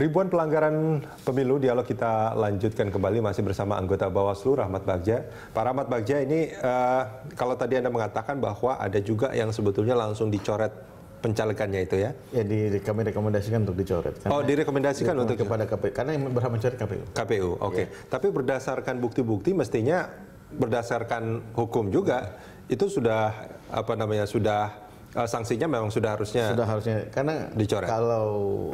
Ribuan pelanggaran pemilu dialog kita lanjutkan kembali masih bersama anggota Bawaslu Rahmat Bagja. Pak Rahmat Bagja ini uh, kalau tadi Anda mengatakan bahwa ada juga yang sebetulnya langsung dicoret pencalekannya itu ya? Ya di, di kami rekomendasikan untuk dicoret. Karena oh direkomendasikan untuk kepada KPU karena yang berhak mencoret KPU. KPU, oke. Okay. Ya. Yeah. Tapi berdasarkan bukti-bukti mestinya berdasarkan hukum juga itu sudah apa namanya sudah Uh, sanksinya memang sudah harusnya sudah harusnya karena dicoret. kalau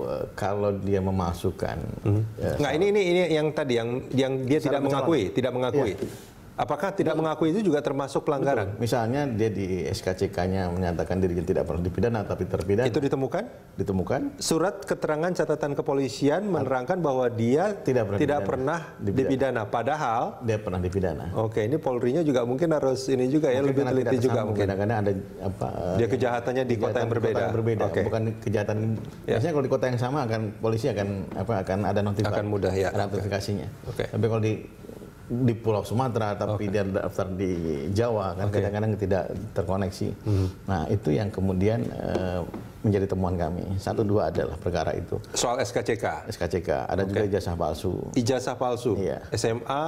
eh, kalau dia memasukkan mm -hmm. ya, nggak ini ini ini yang tadi yang yang dia tidak mengakui, tidak mengakui tidak mengakui Apakah tidak mengakui itu juga termasuk pelanggaran? Betul. Misalnya dia di SKCK-nya menyatakan dirinya tidak pernah dipidana tapi terpidana. Itu ditemukan? Ditemukan. Surat keterangan catatan kepolisian menerangkan bahwa dia tidak pernah tidak dipidana. pernah dipidana. dipidana. Padahal dia pernah dipidana. Oke, ini Polri-nya juga mungkin harus ini juga ya lebih teliti juga mungkin. Karena ada apa? Eh, dia kejahatannya di kota yang berbeda. Kota yang berbeda. Okay. Bukan kejahatan. Ya. Biasanya kalau di kota yang sama akan polisi akan apa akan ada notifikasi. Akan mudah ya. Ada notifikasinya. Oke. Okay. Tapi kalau di di Pulau Sumatera tapi okay. dia daftar di Jawa kan kadang-kadang okay. tidak terkoneksi. Hmm. Nah itu yang kemudian e, menjadi temuan kami satu dua adalah perkara itu. Soal SKCK. SKCK ada okay. juga ijazah palsu. Ijazah palsu. Iya. SMA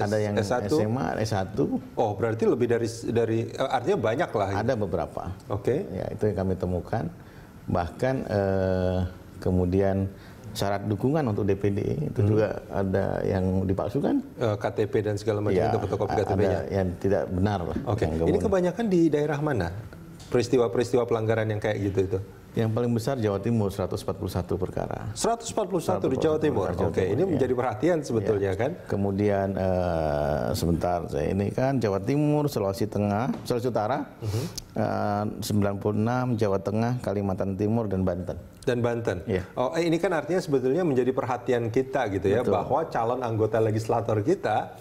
ada yang S1. SMA, S1. Oh, berarti lebih dari dari eh, artinya banyak lah. Ada beberapa. Oke. Okay. Ya, itu yang kami temukan. Bahkan eh, kemudian syarat dukungan untuk DPD itu hmm. juga ada yang dipalsukan eh, KTP dan segala macam ya, itu fotokopi KTP-nya yang tidak benar lah. Oke. Okay. Ini kebanyakan di daerah mana peristiwa-peristiwa pelanggaran yang kayak gitu itu? Yang paling besar Jawa Timur 141 perkara. 141, 141 di Jawa Timur. Oke, Timur, ini ya. menjadi perhatian sebetulnya ya. kan. Kemudian uh, sebentar saya ini kan Jawa Timur, Sulawesi Tengah, Sulawesi Utara uh-huh. uh, 96, Jawa Tengah, Kalimantan Timur dan Banten. Dan Banten. Ya. Oh, eh, ini kan artinya sebetulnya menjadi perhatian kita gitu ya Betul. bahwa calon anggota legislator kita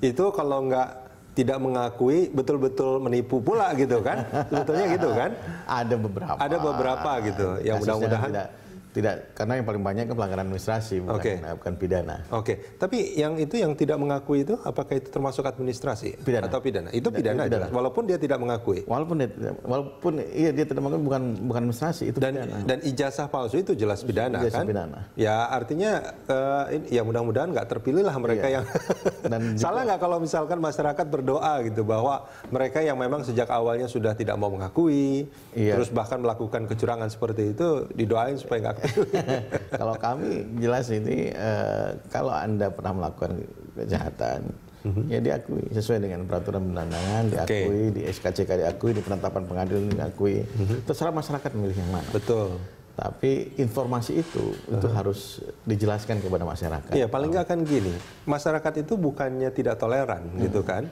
itu kalau nggak tidak mengakui betul-betul menipu pula gitu kan sebetulnya gitu kan ada beberapa ada beberapa gitu yang mudah-mudahan tidak, karena yang paling banyak kan pelanggaran administrasi bukan, okay. Eh, bukan pidana. Oke, okay. tapi yang itu yang tidak mengakui itu apakah itu termasuk administrasi pidana. atau pidana? Itu pidana, pidana. walaupun dia tidak mengakui. Walaupun dia, walaupun iya dia tidak mengakui bukan bukan administrasi itu dan, pidana. Dan ijazah palsu itu jelas pidana ijazah kan? Pidana. Ya artinya uh, ini, ya mudah-mudahan nggak terpilih lah mereka iya. yang dan juga, salah nggak kalau misalkan masyarakat berdoa gitu bahwa mereka yang memang sejak awalnya sudah tidak mau mengakui, iya. terus bahkan melakukan kecurangan seperti itu didoain supaya nggak kalau kami jelas ini uh, kalau anda pernah melakukan kejahatan mm-hmm. ya diakui sesuai dengan peraturan pendanaan diakui okay. di SKCK diakui di penetapan pengadilan diakui mm-hmm. terserah masyarakat memilih yang mana betul tapi informasi itu uh-huh. itu mhm. harus dijelaskan kepada masyarakat. Iya, paling nggak kan gini, masyarakat itu bukannya tidak toleran hmm. gitu kan.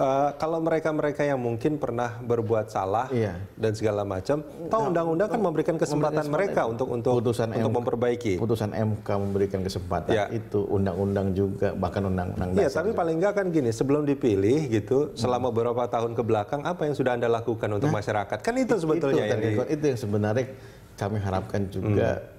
Eh, kalau mereka-mereka yang mungkin pernah berbuat salah iya. dan segala macam, tahu undang-undang kan memberikan kesempatan mereka untuk untuk putusan untuk MK, memperbaiki. Putusan MK memberikan kesempatan ya. itu undang-undang juga bahkan undang-undang Iya, tapi juga. paling enggak kan gini, sebelum dipilih gitu, hmm. selama beberapa tahun ke belakang apa yang sudah Anda lakukan untuk nah, masyarakat? Kan itu sebetulnya itu, yang di... itu yang sebenarnya kami harapkan juga hmm.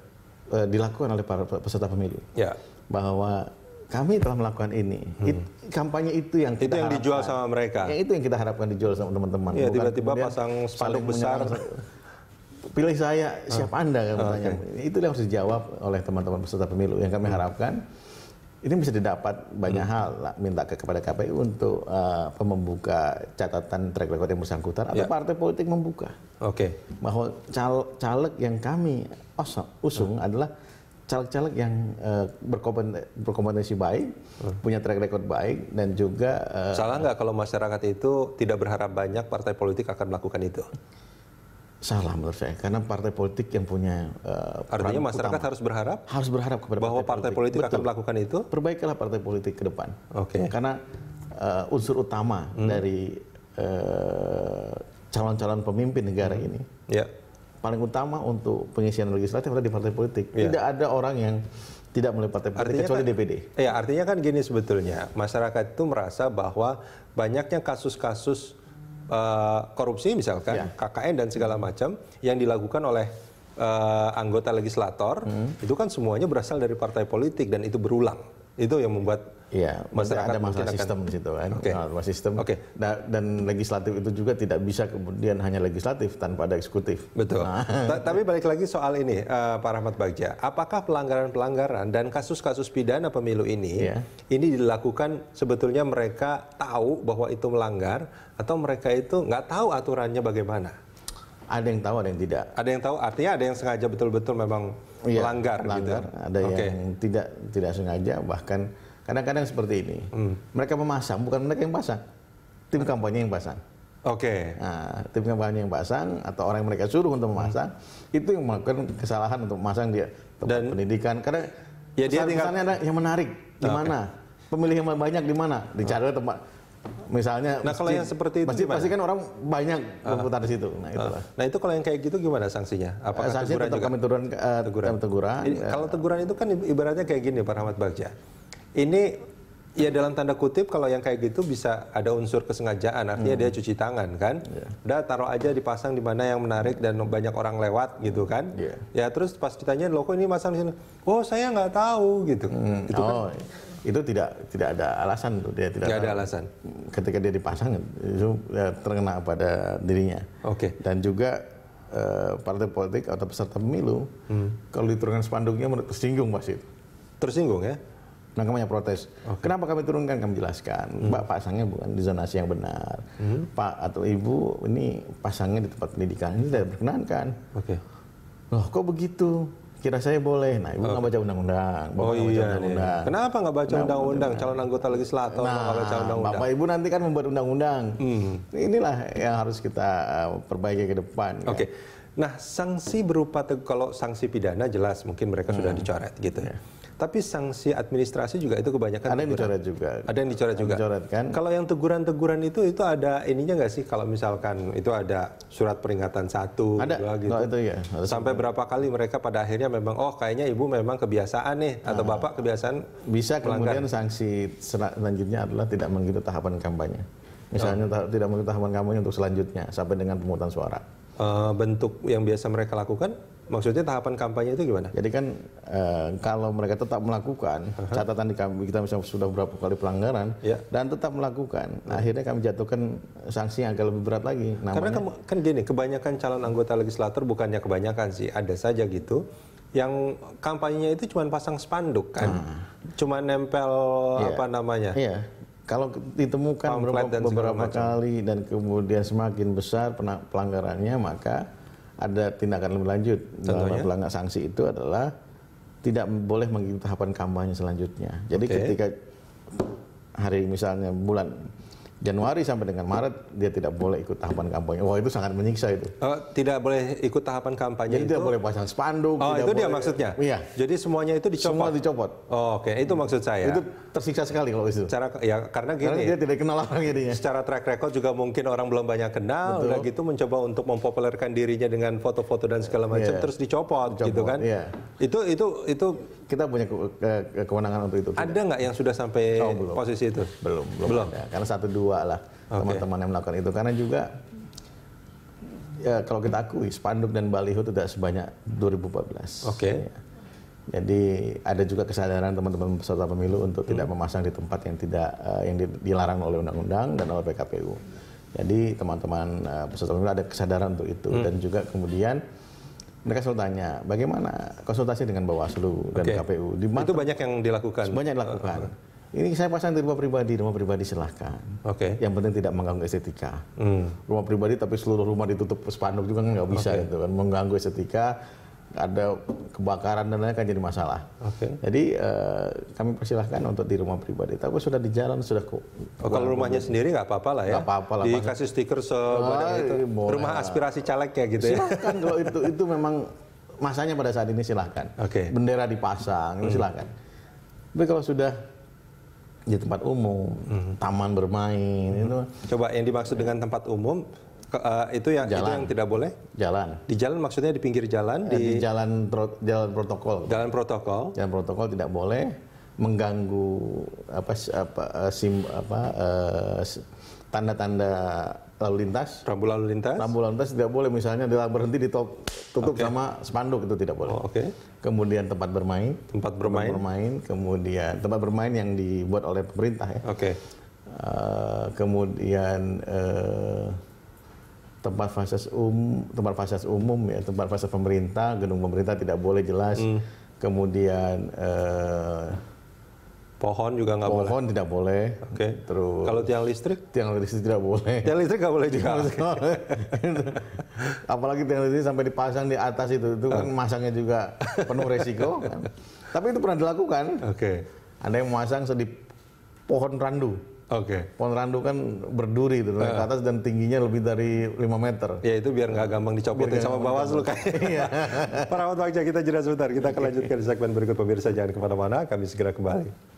Eh, dilakukan oleh para peserta pemilu. Ya. Bahwa kami telah melakukan ini. Hmm. It, kampanye itu yang kita itu yang harapkan. dijual sama mereka. Ya, itu yang kita harapkan dijual sama teman-teman. Ya, tiba-tiba pasang spanduk besar. Pilih saya, ah. siapa ah. Anda kan ah, okay. Itu yang harus dijawab oleh teman-teman peserta pemilu yang kami hmm. harapkan. Ini bisa didapat banyak hmm. hal. Minta ke, kepada KPU untuk uh, eh, membuka catatan track record yang bersangkutan atau ya. partai politik membuka. Oke. Okay. Bahwa cal caleg yang kami usung hmm. adalah caleg-caleg yang uh, eh, berkompetensi baik, hmm. punya track record baik, dan juga... Uh, Salah nggak kalau masyarakat itu tidak berharap banyak partai politik akan melakukan itu? Salah menurut saya, karena partai politik yang punya uh, Artinya masyarakat utama. harus berharap? Harus berharap kepada Bahwa partai, politik, politik akan melakukan itu? Perbaikilah partai politik ke depan. Oke. Okay. Karena uh, unsur utama hmm. dari calon-calon uh, pemimpin negara hmm. ini... Yeah paling utama untuk pengisian legislatif adalah di partai politik. Yeah. Tidak ada orang yang tidak melalui partai politik artinya kecuali kan, DPD. Ya, artinya kan gini sebetulnya, masyarakat itu merasa bahwa banyaknya kasus-kasus uh, korupsi misalkan ya. KKN dan segala macam yang dilakukan oleh uh, anggota legislator hmm. itu kan semuanya berasal dari partai politik dan itu berulang. Itu yang membuat Iya, masih ada kan masalah sistem kan? di situ kan. Okay. Nah, sistem. Oke. Okay. Nah, dan legislatif itu juga tidak bisa kemudian hanya legislatif tanpa ada eksekutif. Betul. Nah. Tapi balik lagi soal ini, uh, Pak Rahmat Bagja, apakah pelanggaran-pelanggaran dan kasus-kasus pidana pemilu ini yeah. ini dilakukan sebetulnya mereka tahu bahwa itu melanggar atau mereka itu nggak tahu aturannya bagaimana? Ada yang tahu, ada yang tidak. Ada yang tahu, artinya ada yang sengaja betul-betul memang iya, gitu ya, melanggar, melanggar. Gitu. Ada okay. yang tidak tidak sengaja bahkan Kadang-kadang seperti ini. Hmm. Mereka memasang, bukan mereka yang pasang. Tim kampanye yang pasang. Oke. Okay. Nah, tim kampanye yang pasang atau orang yang mereka suruh untuk memasang hmm. itu yang melakukan kesalahan untuk memasang dia tempat Dan, pendidikan karena ya dia tinggal ada yang menarik di mana pemilih yang banyak di mana dicari nah. oh. tempat misalnya nah kalau yang seperti itu masjid pasti kan orang banyak ah. berputar uh, di situ nah ah. itu uh, nah itu kalau yang kayak gitu gimana sanksinya apakah eh, sanksinya teguran kami turun uh, teguran, teguran. Ya. kalau teguran itu kan ibaratnya kayak gini Pak Rahmat Bagja ini ya dalam tanda kutip kalau yang kayak gitu bisa ada unsur kesengajaan artinya hmm. dia cuci tangan kan yeah. udah taruh aja dipasang di mana yang menarik dan banyak orang lewat gitu kan yeah. ya terus pas ditanya loh kok ini masang di sini oh saya nggak tahu gitu hmm. itu kan oh. kan itu tidak tidak ada alasan tuh dia tidak, tidak ada alasan ketika dia dipasang itu ya, terkena pada dirinya oke okay. dan juga eh, partai politik atau peserta pemilu hmm. kalau diturunkan spanduknya tersinggung masih tersinggung ya Nah kami yang protes. Okay. Kenapa kami turunkan? Kami jelaskan. Hmm. Pak pasangnya bukan di zonasi yang benar. Hmm. Pak atau ibu ini pasangnya di tempat pendidikan ini tidak diperkenankan. Oke. Okay. Loh kok begitu? Kira saya boleh. Nah ibu nggak okay. baca undang-undang. Oh iya. Baca iya. undang-undang. Kenapa nggak baca nah, undang-undang? Calon anggota legislator nah, baca undang-undang. Bapak ibu nanti kan membuat undang-undang. Hmm. Inilah yang harus kita eh, perbaiki ke depan. Ya. Oke. Okay. Kan? Nah sanksi berupa kalau sanksi pidana jelas mungkin mereka hmm. sudah dicoret gitu ya. Yeah tapi sanksi administrasi juga itu kebanyakan ada yang dicoret juga. Ada yang dicoret juga. Dicoret, kan? Kalau yang teguran-teguran itu itu ada ininya nggak sih kalau misalkan itu ada surat peringatan satu, ada. dua oh, gitu. itu ya. Ada Sampai sebuah. berapa kali mereka pada akhirnya memang oh kayaknya ibu memang kebiasaan nih atau ah. bapak kebiasaan bisa melanggar. kemudian sanksi selanjutnya adalah tidak mengikuti tahapan kampanye. Misalnya oh. tidak mengikuti tahapan kampanye untuk selanjutnya sampai dengan pemungutan suara. Uh, bentuk yang biasa mereka lakukan Maksudnya tahapan kampanye itu gimana? Jadi kan e, kalau mereka tetap melakukan uh -huh. catatan di kami kita misalnya sudah beberapa kali pelanggaran yeah. dan tetap melakukan, yeah. akhirnya kami jatuhkan sanksi yang agak lebih berat lagi. Namanya, Karena kan, kan gini, kebanyakan calon anggota legislator bukannya kebanyakan sih, ada saja gitu yang kampanyenya itu cuma pasang spanduk kan, hmm. cuma nempel yeah. apa namanya. Yeah kalau ditemukan beberapa, beberapa kali dan kemudian semakin besar pelanggarannya maka ada tindakan lebih lanjut dalam pelanggar sanksi itu adalah tidak boleh mengikuti tahapan kampanye selanjutnya. Jadi okay. ketika hari misalnya bulan Januari sampai dengan Maret dia tidak boleh ikut tahapan kampanye. Wah itu sangat menyiksa itu. Oh, tidak boleh ikut tahapan kampanye. Jadi itu? tidak boleh pasang spanduk. Oh itu boleh, dia maksudnya. Iya. Jadi semuanya itu dicopot. Semua dicopot. Oh, Oke okay. itu maksud saya. Itu tersiksa sekali kalau itu. Cara ya karena gini. Karena dia tidak kenal orang jadinya. Secara track record juga mungkin orang belum banyak kenal. Betul. Udah gitu mencoba untuk mempopulerkan dirinya dengan foto-foto dan segala macam yeah. terus dicopot, gitu dicopot gitu kan. Yeah. Itu itu itu kita punya ke, ke, kewenangan untuk itu. Ada nggak yang sudah sampai oh, belum. posisi itu? Belum, belum. belum. Ada. Karena satu dua lah teman-teman okay. yang melakukan itu. Karena juga ya kalau kita akui spanduk dan baliho tidak sebanyak 2014. Oke. Okay. Ya. Jadi ada juga kesadaran teman-teman peserta pemilu untuk hmm. tidak memasang di tempat yang tidak uh, yang dilarang oleh undang-undang dan oleh PKPU. Jadi teman-teman uh, peserta pemilu ada kesadaran untuk itu hmm. dan juga kemudian mereka selalu tanya, bagaimana konsultasi dengan Bawaslu dan okay. KPU? Di Itu banyak yang dilakukan? Banyak dilakukan. Uh, uh. Ini saya pasang di rumah pribadi, rumah pribadi silahkan. Oke. Okay. Yang penting tidak mengganggu estetika. Hmm. Rumah pribadi tapi seluruh rumah ditutup spanduk juga nggak bisa okay. gitu kan, mengganggu estetika ada kebakaran dan lain-lain kan jadi masalah. Okay. Jadi eh, kami persilahkan untuk di rumah pribadi. Tapi sudah di jalan sudah kok. Oh, kalau rumahnya kubur. sendiri nggak apa-apa lah ya. Nggak apa-apa lah. Dikasih stiker sebanyak itu. Boleh. Rumah aspirasi caleg gitu ya gitu silahkan ya. kalau itu itu memang masanya pada saat ini silahkan. Okay. Bendera dipasang hmm. silahkan. Tapi kalau sudah di tempat umum, hmm. taman bermain hmm. itu. Coba yang dimaksud dengan tempat umum uh, itu yang jalan. itu yang tidak boleh? Jalan. Di jalan maksudnya di pinggir jalan eh, di, di jalan pro, jalan protokol. Jalan protokol. Jalan protokol tidak boleh mengganggu apa apa eh, sim apa tanda tanda-tanda lalu lintas. Rambu lalu lintas. Rambu lalu lintas tidak boleh misalnya dia berhenti ditutup okay. sama spanduk itu tidak boleh. Oh, Oke. Okay. Kemudian tempat bermain. Tempat bermain. Tempat bermain. Kemudian tempat bermain yang dibuat oleh pemerintah ya. Oke. Okay. Uh, kemudian uh, tempat fasilitas umum, tempat fasilitas umum ya, tempat fasilitas pemerintah, gedung pemerintah tidak boleh jelas. Hmm. Kemudian eh, pohon juga nggak boleh. Pohon tidak boleh. Oke. Okay. Terus kalau tiang listrik? Tiang listrik tidak boleh. Tiang listrik nggak boleh juga. Apalagi tiang listrik sampai dipasang di atas itu, itu kan ah. masangnya juga penuh resiko. Kan. Tapi itu pernah dilakukan. Oke. Okay. Ada yang memasang di pohon randu. Oke. Okay. Pohon randu kan berduri itu naik uh. ke atas dan tingginya lebih dari 5 meter. Ya itu biar nggak gampang dicopotin sama bawah selu iya. Para awak kita jeda sebentar. Kita akan lanjutkan di segmen berikut pemirsa jangan kemana-mana. Kami segera kembali.